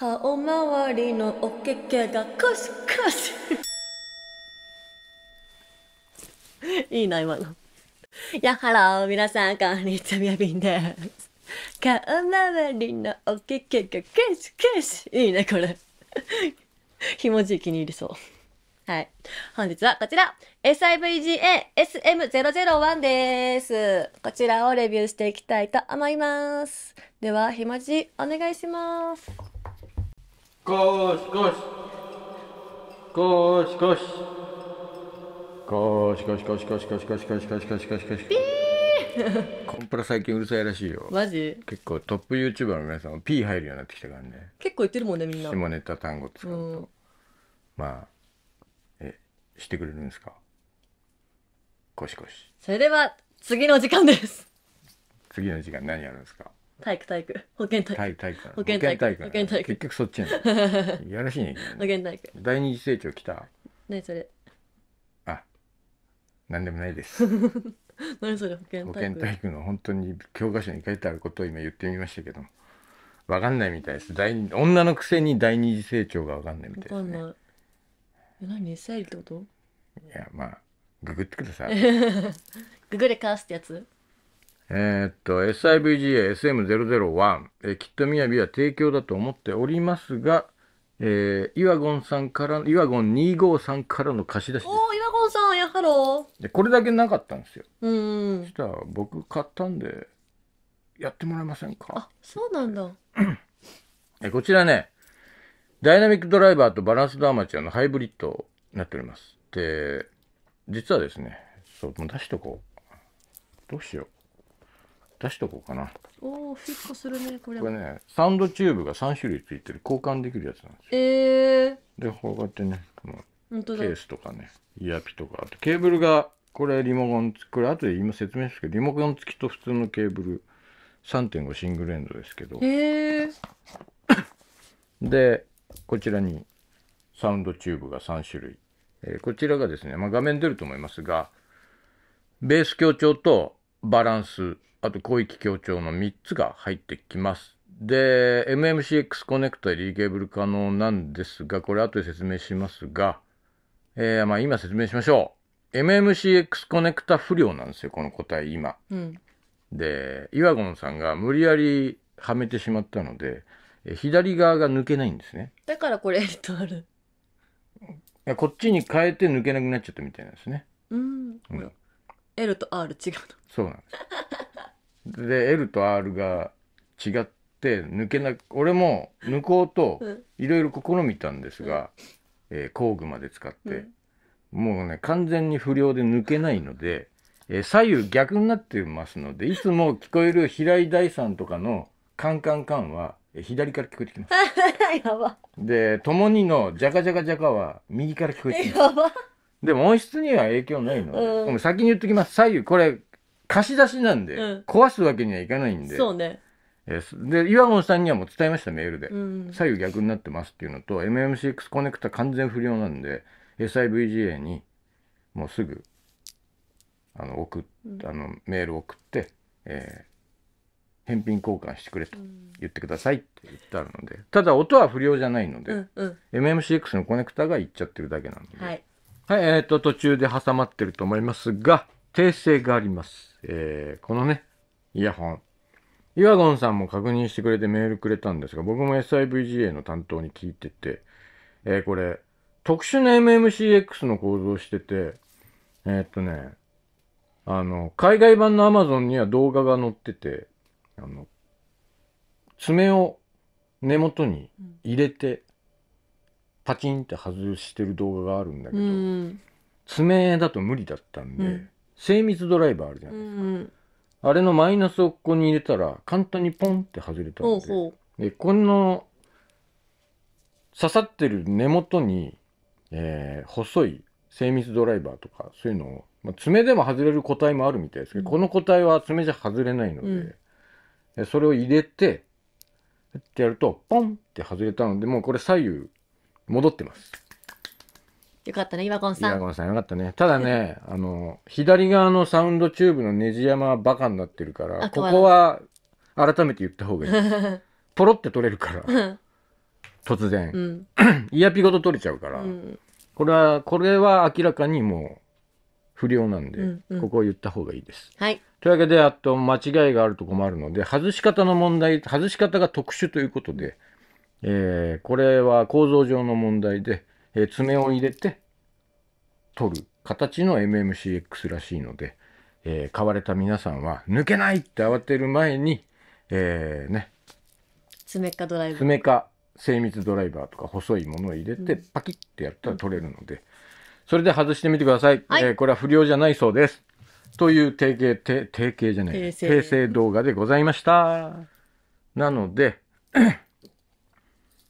顔周りのおけけがシシ いいな、今の。やっはら、ー、皆さん、こんにちは、みやびんです。顔周りのおけけがカシカシ。いいね、これ。ひもじい気に入りそう。はい。本日はこちら !SIVGASM001 です。こちらをレビューしていきたいと思います。では、ひもじお願いします。ゴシゴシゴシゴシゴシゴシゴシゴシゴシゴシゴシゴシゴシゴシゴシコンプラ最近うるさいらしいよマジ結構トップ YouTuber の皆さんも P 入るようになってきたからね結構言ってるもんねみんな下ネタ単語使うと、まあえしてくれるんですかゴシゴシそれでは次の時間です次の時間何やるんですか体育体育保健体育体育保健体育保健体育結局そっちやねいやらしいね 保健体育第二次成長きた何それあ何でもないです 何それ保健体育保健体育の本当に教科書に書いてあることを今言ってみましたけどわかんないみたいです第女のくせに第二次成長がわかんないみたいですねわかんない何生理ってこといやまあググってください ググレカースってやつえー、っと、SIVGA-SM001、えー、きっとみやびは提供だと思っておりますが、えー、イワゴンさんから、イワゴン25さんからの貸し出しです。おー、イワゴンさん、やはろで、これだけなかったんですよ。うん。そしたら、僕買ったんで、やってもらえませんかあ、そうなんだ。えこちらね、ダイナミックドライバーとバランスドアマチュアのハイブリッドになっております。で、実はですね、そう、もう出しとこう。どうしよう。出しとこうかなおおフィットするねこれこれねサウンドチューブが3種類ついてる交換できるやつなんですよええー、でこうやってねこのケースとかねイヤピとかあとケーブルがこれリモコンこれ後で今説明しますけどリモコン付きと普通のケーブル3.5シングルエンドですけどへえでこちらにサウンドチューブが3種類、えー、こちらがですね、まあ、画面出ると思いますがベース強調とバランスあと広域協調の3つが入ってきます。で、MMCX コネクタリリケーブル可能なんですが、これ後で説明しますが、えー、まあ今説明しましょう。MMCX コネクタ不良なんですよ、この個体今。うん、で、イワゴンさんが無理やりはめてしまったので、左側が抜けないんですね。だからこれ、とある。こっちに変えて抜けなくなっちゃったみたいなんですね。うん。うん、L と R 違うの。そうなんです。で L と R が違って抜けな俺も抜こうといろいろ試みたんですが、えー、工具まで使って、もうね完全に不良で抜けないので、えー、左右逆になってますのでいつも聞こえる平井大さんとかのカンカンカンは左 から聞こえてきます。やば。で、にのじゃかじゃかじゃか」は右から聞こえてきます。でも音質には影響ないので、うん、先に言っときます。左右、これ、貸し出しなんで、うん、壊すわけにはいかないんで。そうね。えで、岩本さんにはもう伝えました、メールで。うん、左右逆になってますっていうのと、MMCX コネクタ完全不良なんで、SIVGA にもうすぐ、あの、送っ、あの、メール送って、えー、返品交換してくれと言ってくださいって言ってあるので、うん、ただ音は不良じゃないので、うんうん、MMCX のコネクタがいっちゃってるだけなので、はい、はい、えっ、ー、と途中で挟まってると思いますが訂正がありますえー、このね、イヤホン。イワゴンさんも確認してくれてメールくれたんですが、僕も SIVGA の担当に聞いてて、えー、これ、特殊な MMCX の構造をしてて、えー、っとね、あの、海外版の Amazon には動画が載ってて、あの、爪を根元に入れて、パチンって外してる動画があるんだけど、うん、爪だと無理だったんで、うん精密ドライバーあるじゃないですか、んあれのマイナスをここに入れたら簡単にポンって外れたほうんででこの刺さってる根元に、えー細い精密ドライバーとかそういうのを、まあ、爪でも外れる個体もあるみたいですけど、うんこの個体は爪じゃ外れないのでうで、それを入れてってやるとポンって外れたのでもうこれ左右戻ってますよかったね、岩ンさん。岩ンさんよかったね。ただね、あの、左側のサウンドチューブのネジ山はバカになってるから、ここは改めて言った方がいい。ポロって取れるから、突然。イヤピごと取れちゃうから、これは、これは明らかにもう、不良なんで、ここを言った方がいいです。はい。というわけで、あと、間違いがあると困るので、外し方の問題、外し方が特殊ということで、えー、これは構造上の問題で、えー、爪を入れて、取る形の MMCX らしいので、えー、買われた皆さんは抜けないって慌てる前に、えー、ね、爪かドライバー。爪か精密ドライバーとか細いものを入れて、パキッてやったら取れるので、それで外してみてください。はい、えー、これは不良じゃないそうです。という定型、定型じゃない、訂正動画でございました。なので、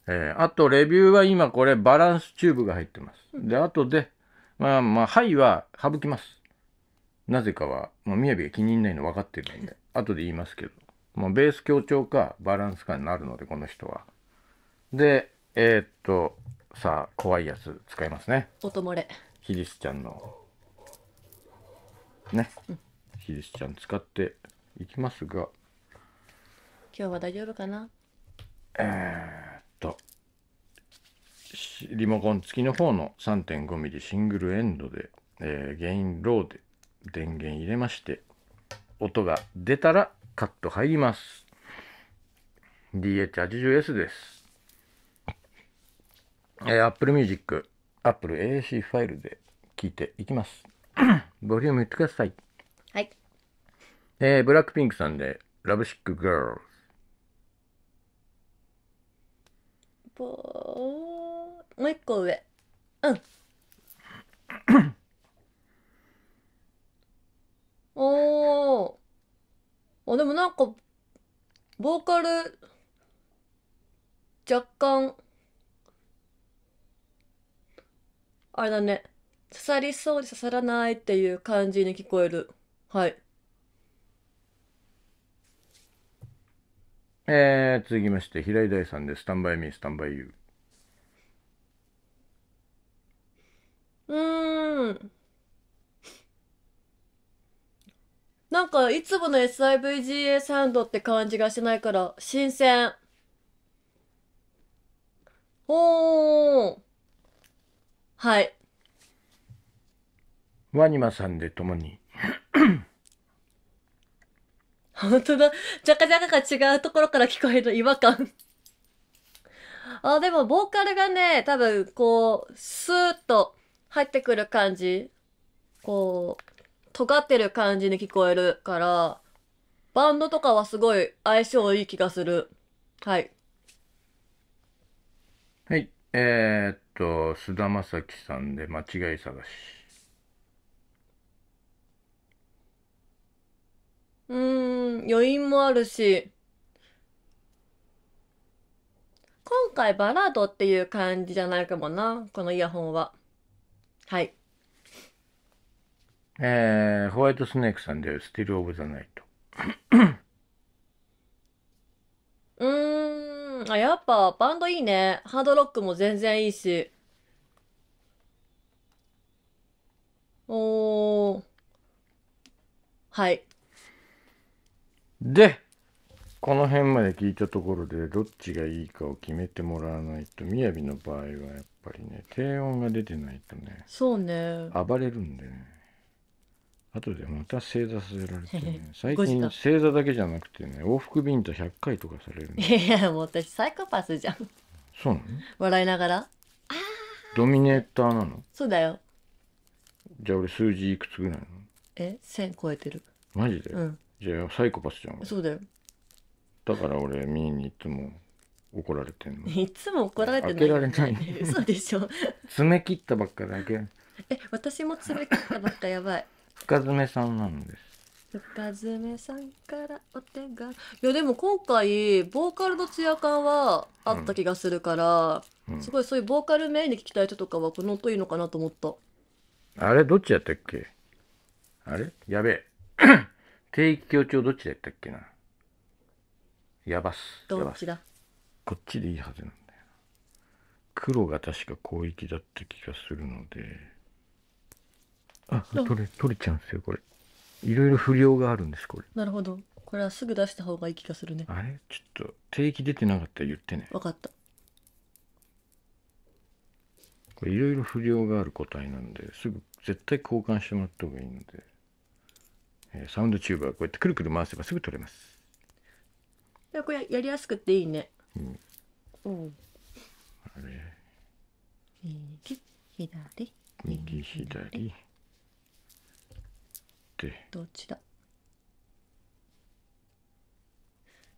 えー、あとレビューは今これバランスチューブが入ってます。で、後で、まあまあ、はいは省きます。なぜかは、もうみやびが気に入んないの分かってるんで、後で言いますけど、もうベース強調かバランスかになるので、この人は。で、えー、っと、さあ、怖いやつ使いますね。音漏れ。ヒリスちゃんの、ね、うん、ヒリスちゃん使っていきますが、今日は大丈夫かなえー、っと、リモコン付きの方の 3.5mm シングルエンドで、えー、ゲインローで電源入れまして音が出たらカット入ります DH80S です、えー、Apple Music Apple a c ファイルで聞いていきます ボリューム言ってくださいはい、えー、ブラックピンクさんで「ラブシック i r l s ボーもう一個上。うん。おー。あ、でもなんか、ボーカル、若干、あれだね。刺さりそうで刺さらないっていう感じに聞こえる。はい。えー、続きまして、平井大さんで、スタンバイミー、スタンバイユー。うーん。なんか、いつもの SIVGA サウンドって感じがしないから、新鮮。おー。はい。ワニマさんで共に。本当だ。ジャカジャカが違うところから聞こえる違和感あ、でも、ボーカルがね、多分、こう、スーッと、入ってくる感じ、こう、尖ってる感じに聞こえるから、バンドとかはすごい相性いい気がする。はい。はい。えー、っと、菅田将暉さんで間違い探し。うーん、余韻もあるし、今回バラードっていう感じじゃないかもな、このイヤホンは。はい。えー、ホワイトスネークさんで、スティル・オブ・ザ・ナイト。うーん、あ、やっぱバンドいいね。ハードロックも全然いいし。おー。はい。で、この辺まで聞いたところでどっちがいいかを決めてもらわないと、みやびの場合はやっぱりね低音が出てないとねそうね暴れるんでね後でまた正座させられて、ね、最近正座だけじゃなくてね往復ビンタ100回とかされるいやもう私サイコパスじゃんそうなの笑いながらドミネーターなのそうだよじゃあ俺数字いくつぐらいのえ1000超えてるマジで、うん、じゃあサイコパスじゃんそうだよだから俺見に行っても怒られてんの いつも怒られてない開けられない 嘘でしょ爪切ったばっかだけえ私も爪切ったばっかやばい深爪さんなんです深爪さんからお手がいやでも今回ボーカルのツヤ感はあった気がするから、うんすごいそういうボーカル名に聞きたい人とかはこの音いいのかなと思ったあれどっちやったっけあれやべえ定域強調どっちやったっけなやばすどっちだこっちでいいはずなんだよ黒が確か広域だった気がするので。あ、取れ、取れちゃうんですよ、これ。いろいろ不良があるんです、これ。なるほど。これはすぐ出した方がいい気がするね。あれちょっと、定期出てなかったら言ってね。わかった。いろいろ不良がある個体なんで、すぐ絶対交換してもらった方がいいので。えー、サウンドチューブはこうやってくるくる回せばすぐ取れます。これやりやすくていいね。うん、あれ右左右左でどっちだ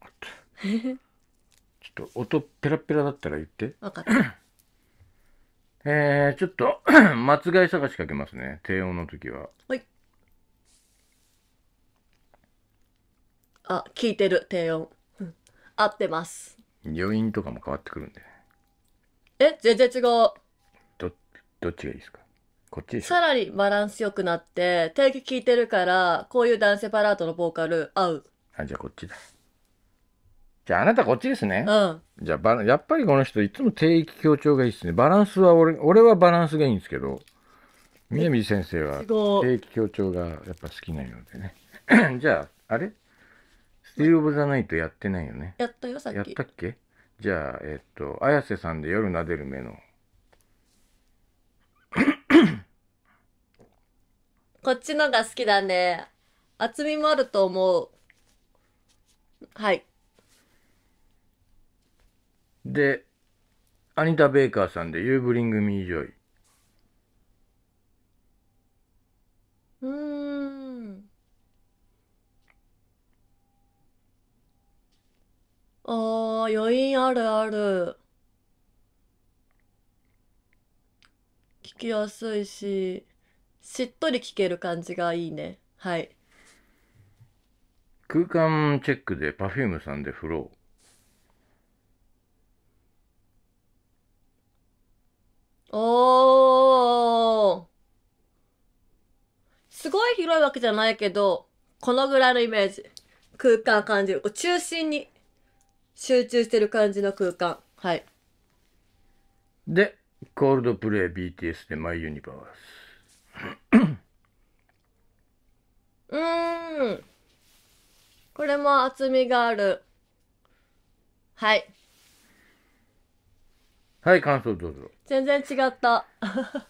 あったちょっと音ペラペラだったら言って分かった えー、ちょっと間違い探しかけますね低音の時ははいあ聞いてる低音、合ってます余韻とかも変わってくるんでえ、全然違う。ど、どっちがいいですかこっちでさらにバランスよくなって、定期聴いてるから、こういう男性パラートのボーカル合う。あ、じゃあこっちだ。じゃああなたこっちですね。うん。じゃあば、やっぱりこの人いつも定期強調がいいっすね。バランスは俺、俺はバランスがいいんですけど、宮水先生は定期強調がやっぱ好きなようでね。じゃあ、あれスティール・オブ・ザ・ナイトやってないよね。やったよ、さっき。やったっけじゃあ、えっと、綾瀬さんで夜撫でる目の。こっちのが好きだね。厚みもあると思う。はい。で、アニタ・ベイカーさんでユーブリング・ミー・ジョイ。o y うん。ああ、余韻あるある。聞きやすいし、しっとり聞ける感じがいいね。はい。空間チェックで Perfume さんでフロー。おーすごい広いわけじゃないけど、このぐらいのイメージ。空間感じる。中心に集中してる感じの空間。はい。で、コールドプレイ BTS でマイユニバース。うーん。これも厚みがある。はい。はい、感想どうぞ。全然違った。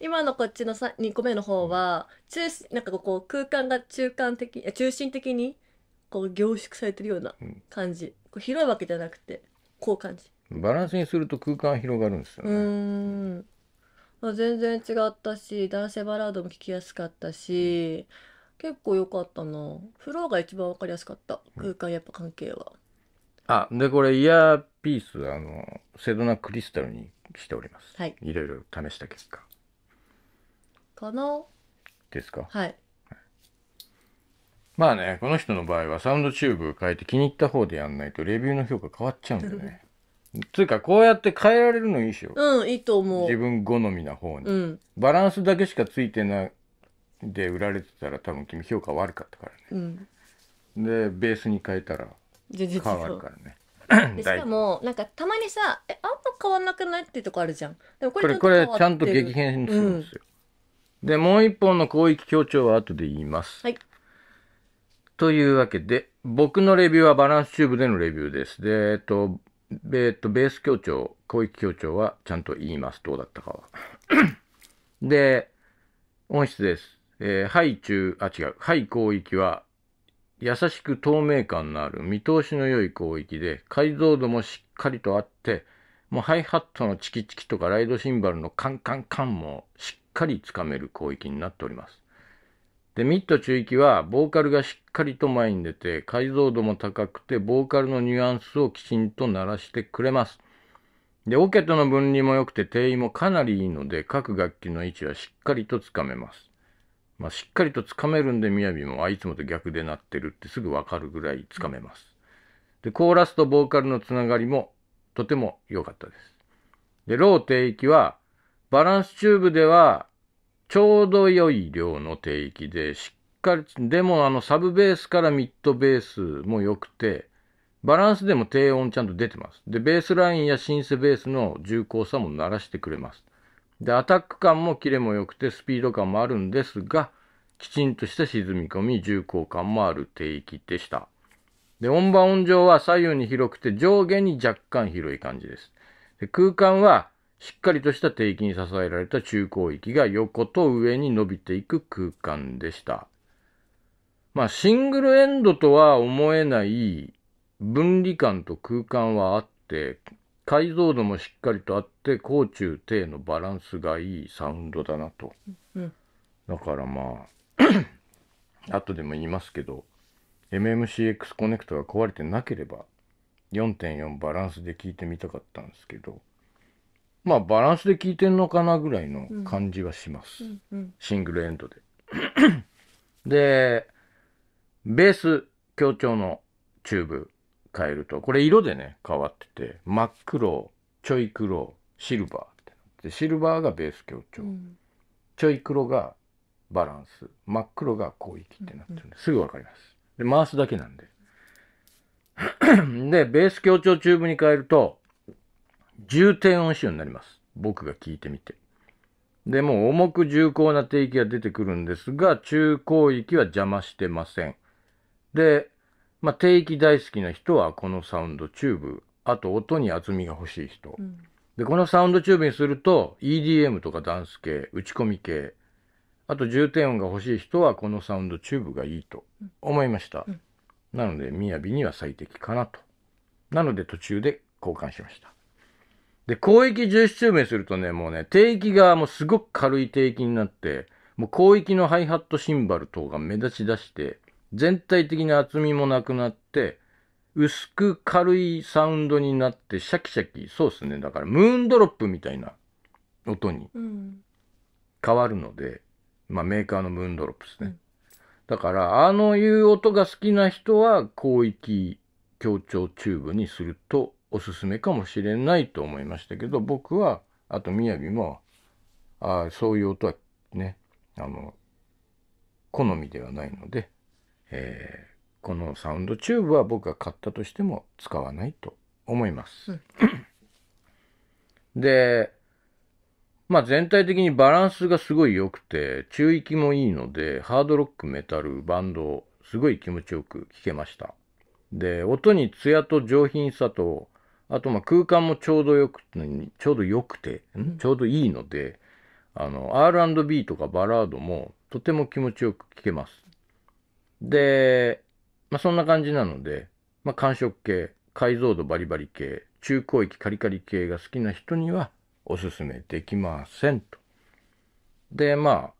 今のこっちの2個目の方は、中、なんかこう空間が中間的、中心的にこう凝縮されてるような感じ、こう広いわけじゃなくてこう感じバランスにすると空間広がるんですよねうん全然違ったし男性バラードも聞きやすかったし、結構良かったなフローが一番分かりやすかった空間やっぱ関係は、あでこれイヤーピースあのセドナクリスタルにしておりますはいいろいろ試した結果かなですかはいまあね、この人の場合はサウンドチューブ変えて気に入った方でやんないとレビューの評価変わっちゃうんだよね。つうか、こうやって変えられるのいいしょ。うん、いいと思う。自分好みな方に。うん、バランスだけしかついてないで売られてたら多分君評価悪かったからね。うん、で、ベースに変えたら変わるからね。しかもなんかたまにさえあんま変わんなくないっていうとこあるじゃんでもこれこれちゃんと激変するんですよ、うん、でもう一本の広域強調は後で言います、はいというわけで、僕のレビューはバランスチューブでのレビューです。で、えっと、えっと、ベース協調、広域協調はちゃんと言います。どうだったかは。で、音質です。えー、ハイ中、あ、違う。ハイ広域は、優しく透明感のある見通しの良い広域で、解像度もしっかりとあって、もうハイハットのチキチキとかライドシンバルのカンカンカンもしっかりつかめる広域になっております。で、ミッド中域は、ボーカルがしっかりと前に出て、解像度も高くて、ボーカルのニュアンスをきちんと鳴らしてくれます。で、オケとの分離も良くて、定位もかなりいいので、各楽器の位置はしっかりとつかめます。まあ、しっかりとつかめるんで、みやびも、あ、いつもと逆でなってるってすぐわかるぐらいつかめます。で、コーラスとボーカルのつながりも、とても良かったです。で、ロー低域は、バランスチューブでは、ちょうど良い量の低域で、しっかり、でもあのサブベースからミッドベースも良くて、バランスでも低音ちゃんと出てます。で、ベースラインやシンセベースの重厚さも鳴らしてくれます。で、アタック感もキレも良くて、スピード感もあるんですが、きちんとした沈み込み、重厚感もある低域でした。で、音場音上は左右に広くて上下に若干広い感じです。で空間はしっかりとした低域に支えられた中高域が横と上に伸びていく空間でした。まあ、シングルエンドとは思えない分離感と空間はあって、解像度もしっかりとあって、高中低のバランスがいいサウンドだなと。うん、だからまあ、後でも言いますけど、MMCX コネクトが壊れてなければ、4.4バランスで聞いてみたかったんですけど、まあバランスで聴いてんのかなぐらいの感じはします、シングルエンドで でベース強調のチューブ変えるとこれ色でね変わってて真っ黒ちょい黒シルバーってなって、シルバーがベース強調、うん、ちょい黒がバランス真っ黒が広域ってなってるんです、すぐ分かりますで回すだけなんで でベース強調チューブに変えると重低音様になります。僕が聞いてみて。で、もう重く重厚な低域が出てくるんですが、中高域は邪魔してません。で、まあ、低域大好きな人はこのサウンドチューブ、あと音に厚みが欲しい人。うん、で、このサウンドチューブにすると、EDM とかダンス系、打ち込み系、あと重点音が欲しい人はこのサウンドチューブがいいと思いました。うん、なので、みやびには最適かなと。なので途中で交換しました。で、広域17周目するとね、もうね、低域がもうすごく軽い低域になって、もう広域のハイハットシンバル等が目立ち出して、全体的な厚みもなくなって、薄く軽いサウンドになって、シャキシャキ、そうですね、だからムーンドロップみたいな音に変わるので、うん、まあメーカーのムーンドロップですね。うんだから、あのいう音が好きな人は、広域協調チューブにするとおすすめかもしれないと思いましたけど僕はあと雅もあそういう音はねあの好みではないので、えー、このサウンドチューブは僕が買ったとしても使わないと思います。でまあ全体的にバランスがすごい良くて中域もいいのでハードロックメタルバンドすごい気持ちよく聴けました。で音に艶と上品さとあとま空間もちょうどよくちょうどよくて、ちょうどいいのであの R&B とかバラードもとても気持ちよく聴けます。で、まあ、そんな感じなので、まあ、感触系解像度バリバリ系中高域カリカリ系が好きな人にはおすすめできませんと。でまあ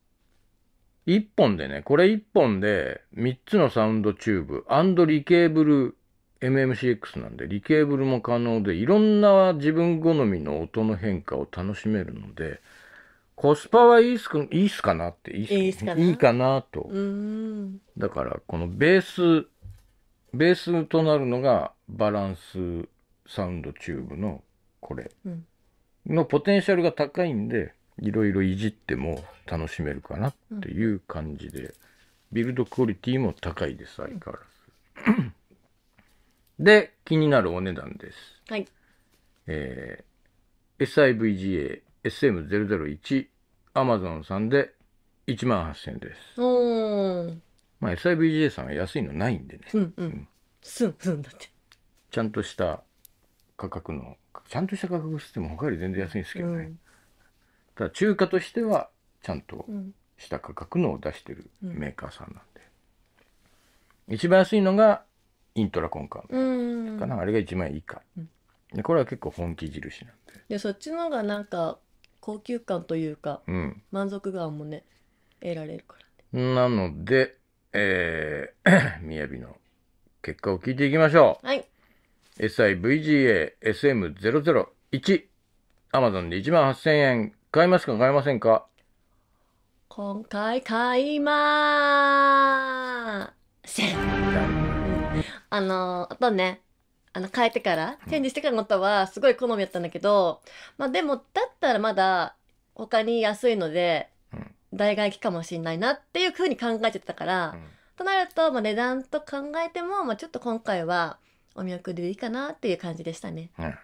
1本でねこれ1本で3つのサウンドチューブアンドリケーブル MMCX なんでリケーブルも可能でいろんな自分好みの音の変化を楽しめるのでコスパはいいっすかいいっすかなっていいっすかいいかなとだからこのベースベースとなるのがバランスサウンドチューブのこれのポテンシャルが高いんでいろいろいじっても楽しめるかなっていう感じで、ビルドクオリティも高いです相変わらず。で、気になるお値段です。はい。えー、SIVGA SM001 Amazon さんで1万8000円です。おー。まあ SIVGA さんは安いのないんでね。うんうん。すんすんだって。ちゃんとした価格の、ちゃんとした価格しても他より全然安いんですけどね。うん、ただ中華としてはちゃんとした価格のを出してるメーカーさんなんで。うん、一番安いのがイントラコンカかなあれが1万円以下、でこれは結構本気印なんででそっちの方がなんか高級感というか、うん、満足感もね得られるからねなのでえー、みやびの結果を聞いていきましょうはい SIVGASM001 アマゾンで1万8000円買いますか買いませんか今回買いまーせんあの、あとね、あの、変えてから、チェンジしてからのとは、すごい好みだったんだけど、まあでも、だったらまだ、他に安いので、代替機かもしれないなっていうふうに考えてたから、うん、となると、まあ、値段と考えても、まあ、ちょっと今回はお見送りでいいかなっていう感じでしたね。うん、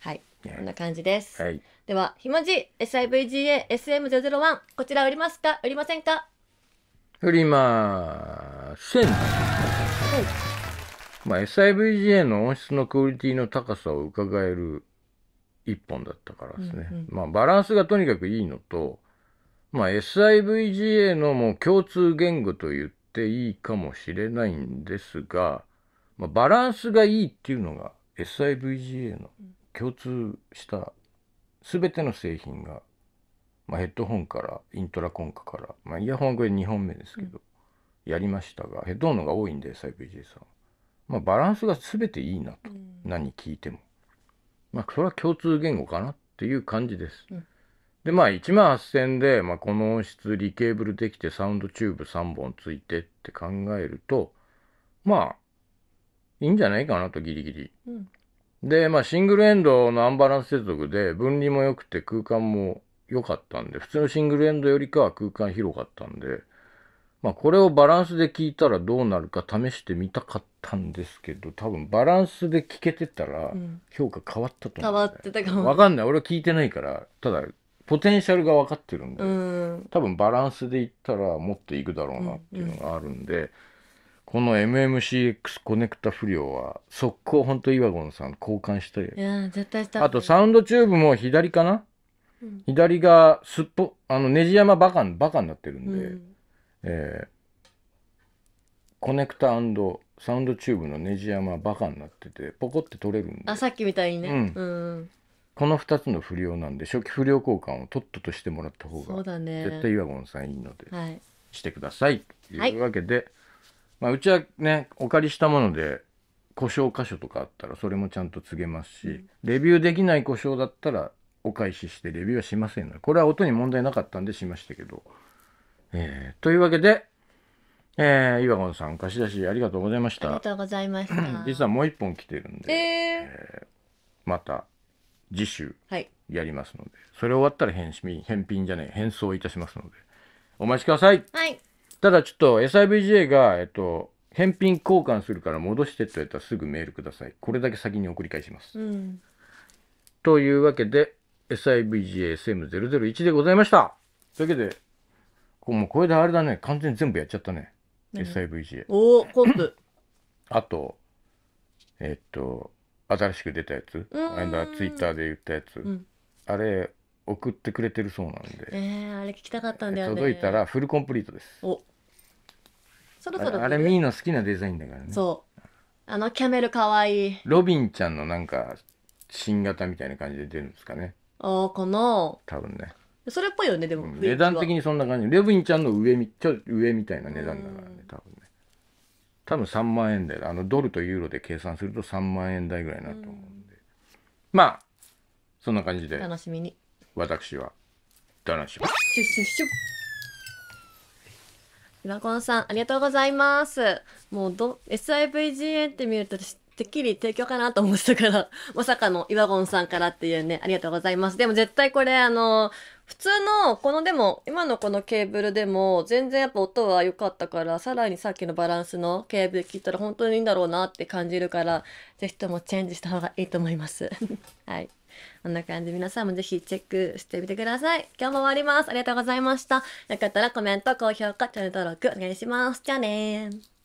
はい。こんな感じです。はい、では、ひもじ SIVGASM001、こちら売りますか売りませんか売りません。まあ、SIVGA の音質のクオリティの高さをうかがえる一本だったからですね。うんうん、まあ、バランスがとにかくいいのと、まあ、SIVGA のもう共通言語と言っていいかもしれないんですが、まあ、バランスがいいっていうのが SIVGA の共通した全ての製品が、まあ、ヘッドホンからイントラコンカから、まあ、イヤホンはこれ2本目ですけど、やりましたがヘッドホンのが多いんで s i ジーさん、まあ、バランスが全ていいなと、うん、何聞いても、まあ、それは共通言語かなっていう感じです、うん、でまあ1万8,000で、まあ、この音質リケーブルできてサウンドチューブ3本ついてって考えるとまあいいんじゃないかなとギリギリ、うん、でまあシングルエンドのアンバランス接続で分離も良くて空間も良かったんで普通のシングルエンドよりかは空間広かったんでまあこれをバランスで聞いたらどうなるか試してみたかったんですけど多分バランスで聞けてたら評価変わったと思変う、わってたかもわかんない俺は聞いてないからただポテンシャルが分かってるんで、うん多分バランスでいったらもっといくだろうなっていうのがあるんで、この MMCX コネクタ不良は速攻ほんとイワゴンさん交換したいや絶対したあとサウンドチューブも左かな、うん左がすっぽあのネジ山バカバカになってるんで、えー、コネクタサウンドチューブのネジ山バカになっててポコって取れるんであさっきみたいにね、うん、うんこの2つの不良なんで初期不良交換をとっととしてもらった方がそうだ、ね、絶対岩さんいいので、はい、してくださいというわけで、はい、まあ、うちはねお借りしたもので故障箇所とかあったらそれもちゃんと告げますし、うん、レビューできない故障だったらお返ししてレビューはしませんのでこれは音に問題なかったんでしましたけど。えー、というわけで、えー、岩本さん貸し出しありがとうございましたありがとうございました実はもう一本来てるんで、えーえー、また次週やりますので、はい、それ終わったら返品返品じゃない返送いたしますのでお待ちください、はい、ただちょっと SIVJ がえっと返品交換するから戻してって言ったらすぐメールくださいこれだけ先に送り返します、うん、というわけで SIVJSM001 でございましたというわけでもうこれであれだね完全に全部やっちゃったね SIVG おおコップ あとえっと新しく出たやつあれだツイッターで言ったやつ、うん、あれ送ってくれてるそうなんでえー、あれ聞きたかったんだよね届いたらフルコンプリートですおそろそろあれミーの好きなデザインだからねそうあのキャメルかわいいロビンちゃんのなんか新型みたいな感じで出るんですかねああこの多分ねそれっぽいよねでも、うん値段的にそんな感じレブンちゃんの上みちょ上みたいな値段だからね多分ね多分3万円であのドルとユーロで計算すると3万円台ぐらいになると思うんで、まあそんな感じで楽しみに私は楽しみシュッシュッシュッ今こさんありがとうございますもうど SIVGA って見ると私てっきり提供かなと思ってたから、まさかの岩ゴンさんからっていうね、ありがとうございます。でも絶対これ、あの普通の、このでも、今のこのケーブルでも、全然やっぱ音は良かったから、さらにさっきのバランスのケーブル聞いたら本当にいいんだろうなって感じるから、ぜひともチェンジした方がいいと思います。はい。こんな感じで皆さんもぜひチェックしてみてください。今日も終わります。ありがとうございました。よかったらコメント、高評価、チャンネル登録お願いします。じゃあねー。